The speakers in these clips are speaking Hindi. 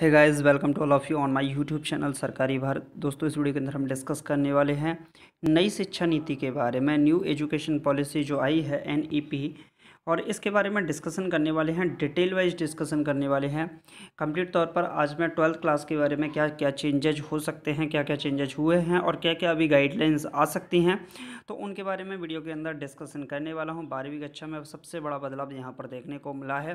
है guys welcome to all of you on my YouTube channel सरकारी भारत दोस्तों इस वीडियो के अंदर हम डिस्कस करने वाले हैं नई शिक्षा नीति के बारे में न्यू एजुकेशन पॉलिसी जो आई है एनईपी e और इसके बारे में डिस्कशन करने वाले हैं डिटेल वाइज डिस्कशन करने वाले हैं कंप्लीट तौर पर आज मैं ट्वेल्थ क्लास के बारे में क्या क्या चेंजेज हो सकते हैं क्या क्या चेंजेज हुए हैं और क्या क्या अभी गाइडलाइंस आ सकती हैं तो उनके बारे में वीडियो के अंदर डिस्कशन करने वाला हूँ बारहवीं कक्षा में सबसे बड़ा बदलाव यहाँ पर देखने को मिला है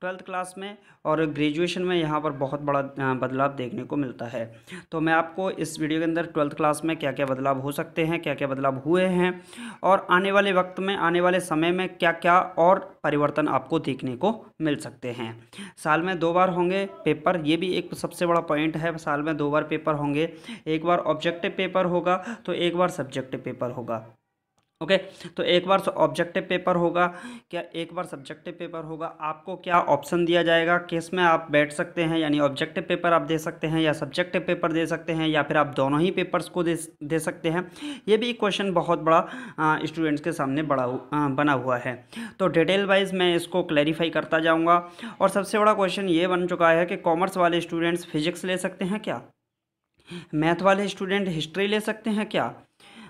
ट्वेल्थ क्लास में और ग्रेजुएशन में यहाँ पर बहुत बड़ा बदलाव देखने को मिलता है तो मैं आपको इस वीडियो के अंदर ट्वेल्थ क्लास में क्या क्या बदलाव हो सकते हैं क्या क्या बदलाव हुए हैं और आने वाले वक्त में आने वाले समय में क्या क्या और परिवर्तन आपको देखने को मिल सकते हैं साल में दो बार होंगे पेपर ये भी एक सबसे बड़ा पॉइंट है साल में दो बार पेपर होंगे एक बार ऑब्जेक्टिव पेपर होगा तो एक बार सब्जेक्टिव पेपर होगा ओके okay, तो एक बार ऑब्जेक्टिव पेपर होगा क्या एक बार सब्जेक्टिव पेपर होगा आपको क्या ऑप्शन दिया जाएगा किस में आप बैठ सकते हैं यानी ऑब्जेक्टिव पेपर आप दे सकते हैं या सब्जेक्टिव पेपर दे सकते हैं या फिर आप दोनों ही पेपर्स को दे दे सकते हैं ये भी क्वेश्चन बहुत बड़ा स्टूडेंट्स के सामने बड़ा आ, बना हुआ है तो डिटेल वाइज मैं इसको क्लैरिफाई करता जाऊँगा और सबसे बड़ा क्वेश्चन ये बन चुका है कि कॉमर्स वाले स्टूडेंट्स फिजिक्स ले सकते हैं क्या मैथ वाले स्टूडेंट हिस्ट्री ले सकते हैं क्या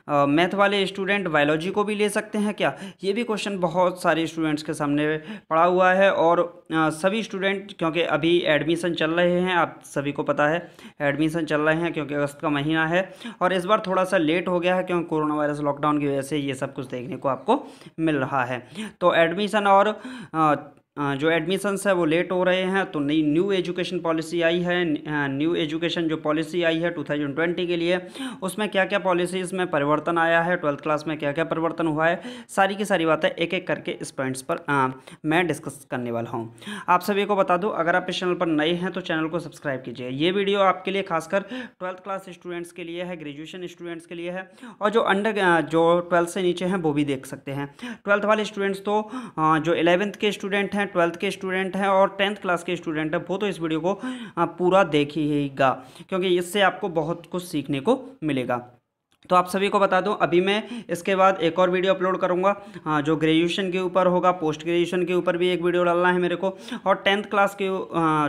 मैथ वाले स्टूडेंट बायोलॉजी को भी ले सकते हैं क्या ये भी क्वेश्चन बहुत सारे स्टूडेंट्स के सामने पड़ा हुआ है और सभी स्टूडेंट क्योंकि अभी एडमिशन चल रहे हैं आप सभी को पता है एडमिशन चल रहे हैं क्योंकि अगस्त का महीना है और इस बार थोड़ा सा लेट हो गया है क्योंकि कोरोना वायरस लॉकडाउन की वजह से ये सब कुछ देखने को आपको मिल रहा है तो एडमिशन और जो एडमिशन्स है वो लेट हो रहे हैं तो नई न्यू एजुकेशन पॉलिसी आई है न्यू एजुकेशन जो पॉलिसी आई है 2020 के लिए उसमें क्या क्या पॉलिसीज़ में परिवर्तन आया है ट्वेल्थ क्लास में क्या क्या परिवर्तन हुआ है सारी की सारी बातें एक एक करके इस पॉइंट्स पर आ, मैं डिस्कस करने वाला हूँ आप सभी को बता दूँ अगर आप इस चैनल पर नए हैं तो चैनल को सब्सक्राइब कीजिए ये वीडियो आपके लिए खासकर ट्वेल्थ क्लास स्टूडेंट्स के लिए है ग्रेजुएशन स्टूडेंट्स के लिए है और जो अंडर जो ट्वेल्थ से नीचे हैं वो भी देख सकते हैं ट्वेल्थ वाले स्टूडेंट्स तो जो इलेवेंथ के स्टूडेंट हैं हैं ट्वेल्थ के स्टूडेंट हैं और टेंथ क्लास के स्टूडेंट हैं वो तो इस वीडियो को पूरा देखिएगा क्योंकि इससे आपको बहुत कुछ सीखने को मिलेगा तो आप सभी को बता दूं अभी मैं इसके बाद एक और वीडियो अपलोड करूंगा हाँ जो ग्रेजुएशन के ऊपर होगा पोस्ट ग्रेजुएशन के ऊपर भी एक वीडियो डालना है मेरे को और टेंथ क्लास के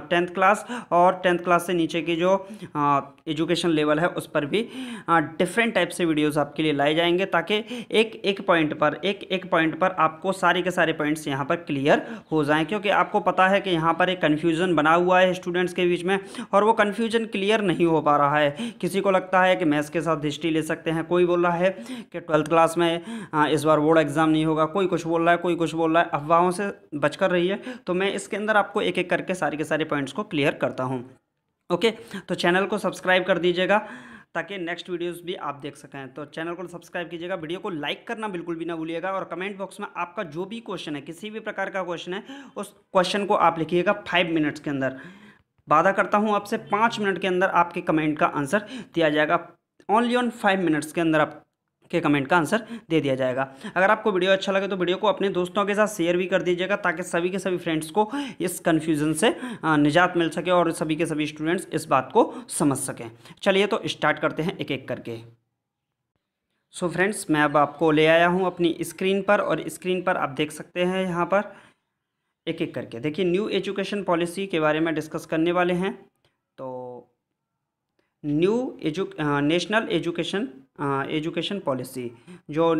टेंथ हाँ, क्लास और टेंथ क्लास से नीचे की जो एजुकेशन हाँ, लेवल है उस पर भी डिफरेंट हाँ, टाइप से वीडियोज़ आपके लिए लाए जाएंगे ताकि एक एक पॉइंट पर एक एक पॉइंट पर आपको सारे के सारे पॉइंट्स यहाँ पर क्लियर हो जाएँ क्योंकि आपको पता है कि यहाँ पर एक कन्फ्यूज़न बना हुआ है स्टूडेंट्स के बीच में और वो कन्फ्यूज़न क्लियर नहीं हो पा रहा है किसी को लगता है कि मैथ्स के साथ हिस्ट्री ले सकते सकते हैं कोई बोल रहा है कि ट्वेल्थ क्लास में हाँ, इस बार बोर्ड एग्ज़ाम नहीं होगा कोई कुछ बोल रहा है कोई कुछ बोल रहा है अफवाहों से बचकर रही है तो मैं इसके अंदर आपको एक एक करके सारे के सारे पॉइंट्स को क्लियर करता हूँ ओके तो चैनल को सब्सक्राइब कर दीजिएगा ताकि नेक्स्ट वीडियोस भी आप देख सकें तो चैनल को सब्सक्राइब कीजिएगा वीडियो को लाइक करना बिल्कुल भी ना भूलिएगा और कमेंट बॉक्स में आपका जो भी क्वेश्चन है किसी भी प्रकार का क्वेश्चन है उस क्वेश्चन को आप लिखिएगा फाइव मिनट्स के अंदर वादा करता हूँ आपसे पाँच मिनट के अंदर आपके कमेंट का आंसर दिया जाएगा ओनली ऑन फाइव मिनट्स के अंदर आप के कमेंट का आंसर दे दिया जाएगा अगर आपको वीडियो अच्छा लगे तो वीडियो को अपने दोस्तों के साथ शेयर भी कर दीजिएगा ताकि सभी के सभी फ्रेंड्स को इस कन्फ्यूजन से निजात मिल सके और सभी के सभी स्टूडेंट्स इस बात को समझ सकें चलिए तो स्टार्ट करते हैं एक एक करके सो so फ्रेंड्स मैं अब आपको ले आया हूँ अपनी स्क्रीन पर और स्क्रीन पर आप देख सकते हैं यहाँ पर एक एक करके देखिए न्यू एजुकेशन पॉलिसी के बारे में डिस्कस करने वाले हैं new edu national education education policy जो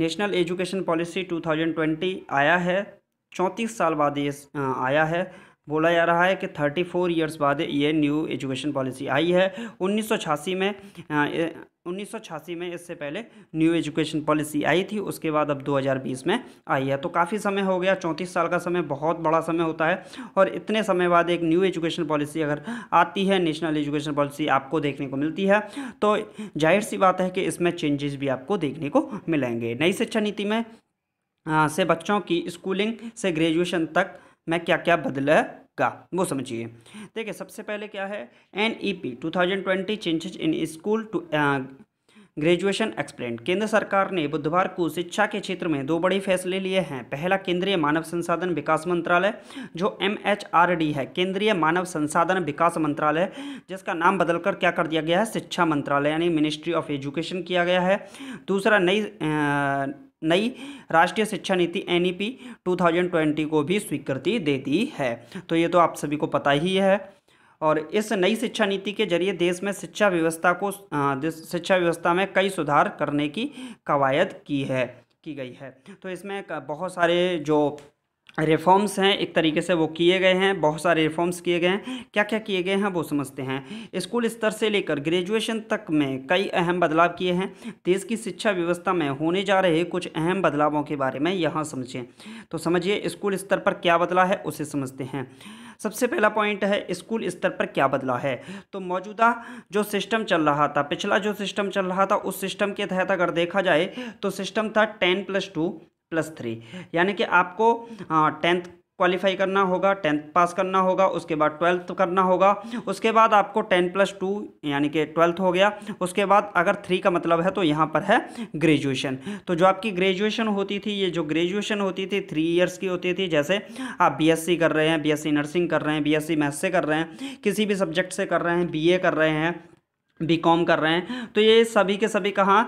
नेशनल एजुकेशन पॉलिसी 2020 आया है चौंतीस साल बाद ये आया है बोला जा रहा है कि 34 फोर ईयर्स बाद ये न्यू एजुकेशन पॉलिसी आई है उन्नीस में उन्नीस में इससे पहले न्यू एजुकेशन पॉलिसी आई थी उसके बाद अब 2020 में आई है तो काफ़ी समय हो गया चौंतीस साल का समय बहुत बड़ा समय होता है और इतने समय बाद एक न्यू एजुकेशन पॉलिसी अगर आती है नेशनल एजुकेशन पॉलिसी आपको देखने को मिलती है तो जाहिर सी बात है कि इसमें चेंजेस भी आपको देखने को मिलेंगे नई शिक्षा नीति में से बच्चों की स्कूलिंग से ग्रेजुएशन तक में क्या क्या बदलेगा वो समझिए देखिए सबसे पहले क्या है N E P two thousand twenty changes in school to graduation explain केंद्र सरकार ने बुधवार को शिक्षा के क्षेत्र में दो बड़े फैसले लिए हैं पहला केंद्रीय मानव संसाधन विकास मंत्रालय जो एम एच आर डी है केंद्रीय मानव संसाधन विकास मंत्रालय जिसका नाम बदलकर क्या कर दिया गया है शिक्षा मंत्रालय यानी मिनिस्ट्री ऑफ एजुकेशन किया गया है दूसरा नई नई राष्ट्रीय शिक्षा नीति एन 2020 को भी स्वीकृति दे दी है तो ये तो आप सभी को पता ही है और इस नई शिक्षा नीति के जरिए देश में शिक्षा व्यवस्था को शिक्षा व्यवस्था में कई सुधार करने की कवायद की है की गई है तो इसमें बहुत सारे जो रिफॉर्म्स हैं एक तरीके से वो किए गए हैं बहुत सारे रिफॉर्म्स किए गए हैं क्या क्या किए गए हैं वो समझते हैं स्कूल स्तर से लेकर ग्रेजुएशन तक में कई अहम बदलाव किए हैं देश की शिक्षा व्यवस्था में होने जा रहे कुछ अहम बदलावों के बारे में यहाँ समझें तो समझिए स्कूल स्तर पर क्या बदला है उसे समझते हैं सबसे पहला पॉइंट है स्कूल स्तर पर क्या बदला है तो मौजूदा जो सिस्टम चल रहा था पिछला जो सिस्टम चल रहा था उस सिस्टम के तहत अगर देखा जाए तो सिस्टम था ten plus two plus three यानी कि आपको टेंथ क्वालिफाई करना होगा टेंथ पास करना होगा उसके बाद ट्वेल्थ करना होगा उसके बाद आपको टेन प्लस टू यानी कि ट्वेल्थ हो गया उसके बाद अगर थ्री का मतलब है तो यहाँ पर है ग्रेजुएशन तो जो आपकी ग्रेजुएशन होती थी ये जो ग्रेजुएशन होती थी थ्री ईयर्स की होती थी जैसे आप बीएससी कर रहे हैं बीएससी नर्सिंग कर रहे हैं बी एस से कर रहे हैं किसी भी सब्जेक्ट से कर रहे हैं बी कर रहे हैं बी कॉम कर रहे हैं तो ये सभी के सभी कहाँ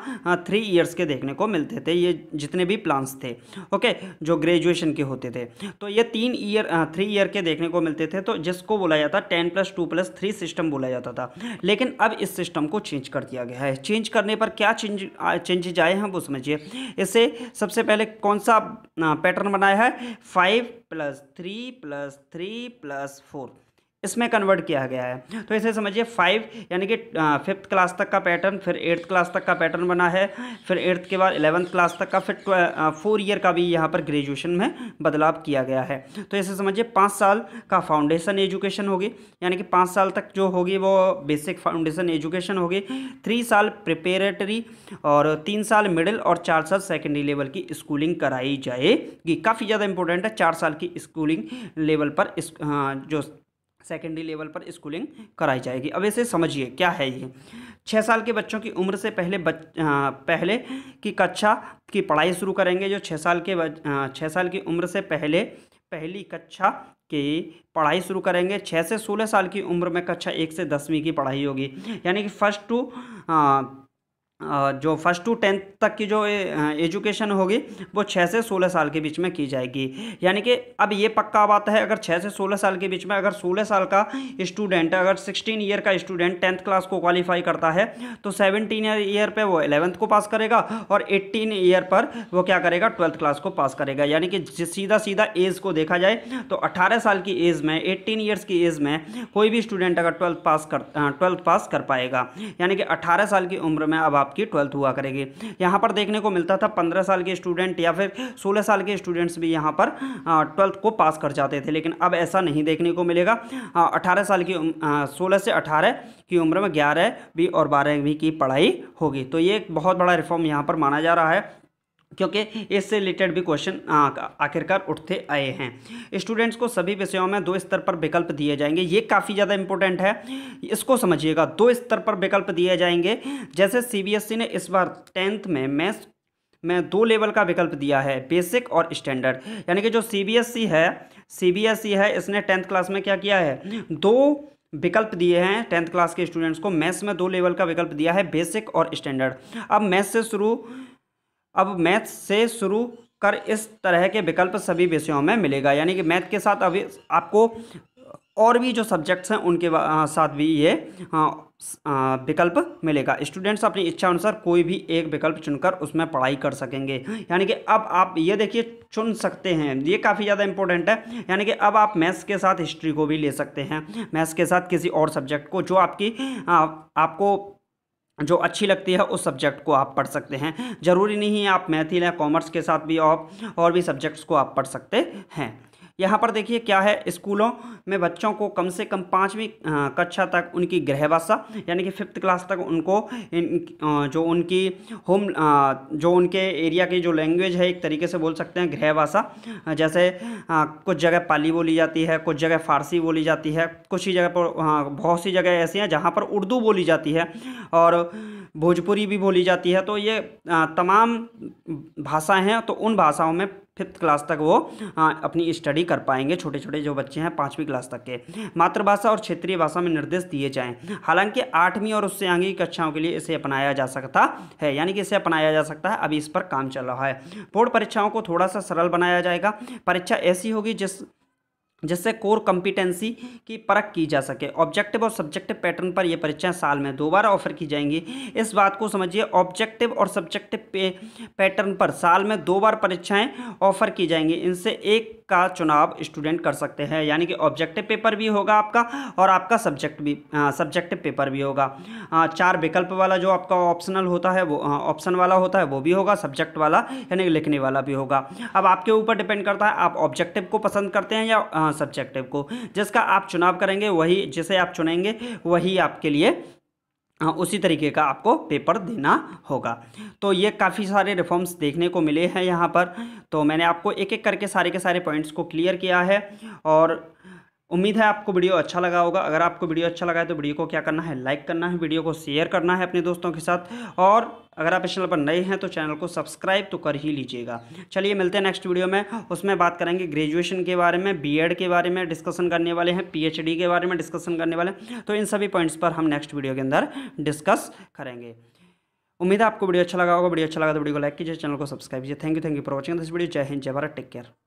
थ्री हाँ, इयर्स के देखने को मिलते थे ये जितने भी प्लान्स थे ओके जो ग्रेजुएशन के होते थे तो ये तीन ईयर थ्री ईयर के देखने को मिलते थे तो जिसको बोला जाता ten plus two plus three system बोला जाता था लेकिन अब इस सिस्टम को चेंज कर दिया गया है चेंज करने पर क्या चेंज चेंजेज आए हैं वो समझिए इसे सबसे पहले कौन सा पैटर्न हाँ, बनाया है five plus three plus three plus four इसमें कन्वर्ट किया गया है तो इसे समझिए फाइव यानी कि फिफ्थ क्लास तक का पैटर्न फिर एट्थ क्लास तक का पैटर्न बना है फिर एट्थ के बाद एलेवंथ क्लास तक का फिर फोर ईयर का भी यहाँ पर ग्रेजुएशन में बदलाव किया गया है तो इसे समझिए पाँच साल का फाउंडेशन एजुकेशन होगी यानी कि पाँच साल तक जो होगी वो बेसिक फाउंडेशन एजुकेशन होगी थ्री साल प्रिपेरेटरी और तीन साल मिडिल और चार साल सेकेंडरी लेवल की स्कूलिंग कराई जाएगी काफ़ी ज़्यादा इंपॉर्टेंट है चार साल की स्कूलिंग लेवल पर इस, जो सेकेंडरी लेवल पर स्कूलिंग कराई जाएगी अब ऐसे समझिए क्या है ये छः साल के बच्चों की उम्र से पहले बच आ, पहले की कक्षा की पढ़ाई शुरू करेंगे जो छः साल के छः साल की उम्र से पहले पहली कक्षा की पढ़ाई शुरू करेंगे छः से सोलह साल की उम्र में कक्षा एक से दसवीं की पढ़ाई होगी यानी कि फर्स्ट टू जो फर्स्ट टू टेंथ तक की जो एजुकेशन होगी वो छः से सोलह साल के बीच में की जाएगी यानी कि अब ये पक्का बात है अगर छः से सोलह साल के बीच में अगर सोलह साल का स्टूडेंट अगर सिक्सटीन ईयर का स्टूडेंट टेंथ क्लास को क्वालिफाई करता है तो सेवनटीन ईयर पे वो एलेवंथ को पास करेगा और एट्टीन ईयर पर वो क्या करेगा ट्वेल्थ क्लास को पास करेगा यानी कि सीधा सीधा एज को देखा जाए तो अट्ठारह साल की एज में एट्टीन ईयर्स की एज में कोई भी स्टूडेंट अगर ट्वेल्थ पास कर ट्वेल्थ पास कर पाएगा यानी कि अट्ठारह साल की उम्र में अब आप आपकी ट्वेल्थ हुआ करेगी यहाँ पर देखने को मिलता था पंद्रह साल के स्टूडेंट या फिर सोलह साल के स्टूडेंट्स भी यहाँ पर ट्वेल्थ को पास कर जाते थे लेकिन अब ऐसा नहीं देखने को मिलेगा अठारह साल की सोलह से अठारह की उम्र में ग्यारहवीं और बारहवीं की पढ़ाई होगी तो ये एक बहुत बड़ा रिफॉर्म यहाँ पर माना जा रहा है क्योंकि इससे रिलेटेड भी क्वेश्चन आखिरकार उठते आए हैं स्टूडेंट्स को सभी विषयों में दो स्तर पर विकल्प दिए जाएंगे ये काफ़ी ज़्यादा इंपॉर्टेंट है इसको समझिएगा दो स्तर पर विकल्प दिए जाएंगे जैसे सीबीएसई e ने इस बार टेंथ में मैथ्स में दो लेवल का विकल्प दिया है बेसिक और स्टैंडर्ड यानी कि जो सी e है सी e है इसने टेंथ क्लास में क्या किया है दो विकल्प दिए हैं टेंथ क्लास के स्टूडेंट्स को मैथ्स में दो लेवल का विकल्प दिया है बेसिक और स्टैंडर्ड अब मैथ्स से शुरू अब मैथ से शुरू कर इस तरह के विकल्प सभी विषयों में मिलेगा यानी कि मैथ के साथ अभी आपको और भी जो सब्जेक्ट्स हैं उनके साथ भी ये विकल्प मिलेगा स्टूडेंट्स अपनी इच्छा अनुसार कोई भी एक विकल्प चुनकर उसमें पढ़ाई कर सकेंगे यानी कि अब आप ये देखिए चुन सकते हैं ये काफ़ी ज़्यादा इंपॉर्टेंट है यानी कि अब आप मैथ्स के साथ हिस्ट्री को भी ले सकते हैं मैथ्स के साथ किसी और सब्जेक्ट को जो आपकी आ, आपको जो अच्छी लगती है उस सब्जेक्ट को आप पढ़ सकते हैं ज़रूरी नहीं है आप मैथिल या कॉमर्स के साथ भी आप और भी सब्जेक्ट्स को आप पढ़ सकते हैं यहाँ पर देखिए क्या है स्कूलों में बच्चों को कम से कम पाँचवीं कक्षा तक उनकी गृह भाषा यानी कि फिफ्थ क्लास तक उनको इन, जो उनकी होम जो उनके एरिया की जो लैंग्वेज है एक तरीके से बोल सकते हैं गृह भाषा जैसे कुछ जगह पाली बोली जाती है कुछ जगह फारसी बोली जाती है कुछ ही जगह पर बहुत सी जगह ऐसी हैं जहाँ पर उर्दू बोली जाती है और भोजपुरी भी बोली जाती है तो ये तमाम भाषाएं हैं तो उन भाषाओं में फिफ्थ क्लास तक वो आ, अपनी स्टडी कर पाएंगे छोटे छोटे जो बच्चे हैं पाँचवीं क्लास तक के मातृभाषा और क्षेत्रीय भाषा में निर्देश दिए जाएँ हालांकि आठवीं और उससे आगे की कक्षाओं के लिए इसे अपनाया जा सकता है यानी कि इसे अपनाया जा सकता है अभी इस पर काम चल रहा है बोर्ड परीक्षाओं को थोड़ा सा सरल बनाया जाएगा परीक्षा ऐसी होगी जिस जिससे कोर कम्पिटेंसी की परख की जा सके ऑब्जेक्टिव और सब्जेक्टिव पैटर्न पर यह परीक्षाएं साल में दो बार ऑफर की जाएंगी इस बात को समझिए ऑब्जेक्टिव और सब्जेक्टिव पैटर्न पर साल में दो बार परीक्षाएं ऑफर की जाएंगी इनसे एक का चुनाव स्टूडेंट कर सकते हैं यानी कि ऑब्जेक्टिव पेपर भी होगा आपका और आपका सब्जेक्ट भी सब्जेक्टिव पेपर भी होगा आ, चार विकल्प वाला जो आपका ऑप्शनल होता है वो ऑप्शन वाला होता है वो भी होगा सब्जेक्ट वाला यानी लिखने वाला भी होगा अब आपके ऊपर डिपेंड करता है आप ऑब्जेक्टिव को पसंद करते हैं या पांच सब्जेक्टिव को जिसका आप चुनाव करेंगे वही जिसे आप चुनेंगे वही आपके लिए उसी तरीके का आपको पेपर देना होगा तो ये काफ़ी सारे रिफॉर्म्स देखने को मिले हैं यहाँ पर तो मैंने आपको एक एक करके सारे के सारे पॉइंट्स को क्लियर किया है और उम्मीद है आपको वीडियो अच्छा लगा होगा अगर आपको वीडियो अच्छा लगा है तो वीडियो को क्या करना है लाइक करना है वीडियो को शेयर करना है अपने दोस्तों के साथ और अगर आप इस चैनल पर नए हैं तो चैनल को सब्सक्राइब तो कर ही लीजिएगा चलिए मिलते हैं नेक्स्ट वीडियो में उसमें बात करेंगे ग्रेजुएशन के बारे में बीएड के बारे में डिस्कशन करने वाले हैं पीएचडी के बारे में डिस्कशन करने वाले हैं तो इन सभी पॉइंट्स पर हम नेक्स्ट वीडियो के अंदर डिस्कस करेंगे उम्मीद है आपको वीडियो अच्छा लगा होगा वीडियो अच्छा लगा तो वीडियो को लाइक कीजिए चैनल को सब्सक्राइब कीजिए thank you thank you for watching this video जय हिंद जय भारत टेक केयर